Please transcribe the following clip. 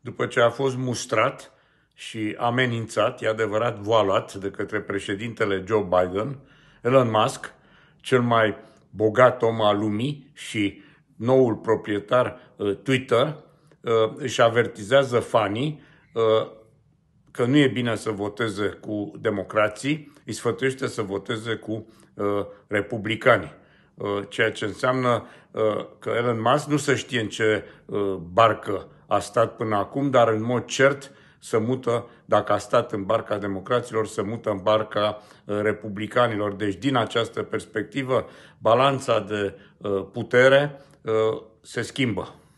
după ce a fost mustrat și amenințat, e adevărat, voalat de către președintele Joe Biden, Elon Musk, cel mai bogat om al lumii și noul proprietar uh, Twitter, uh, își avertizează fanii uh, că nu e bine să voteze cu democrații, îi sfătuiește să voteze cu republicani. Ceea ce înseamnă că Elon Musk nu se știe în ce barcă a stat până acum, dar în mod cert să mută, dacă a stat în barca democraților, să mută în barca uh, republicanilor. Deci, din această perspectivă, balanța de uh, putere uh, se schimbă.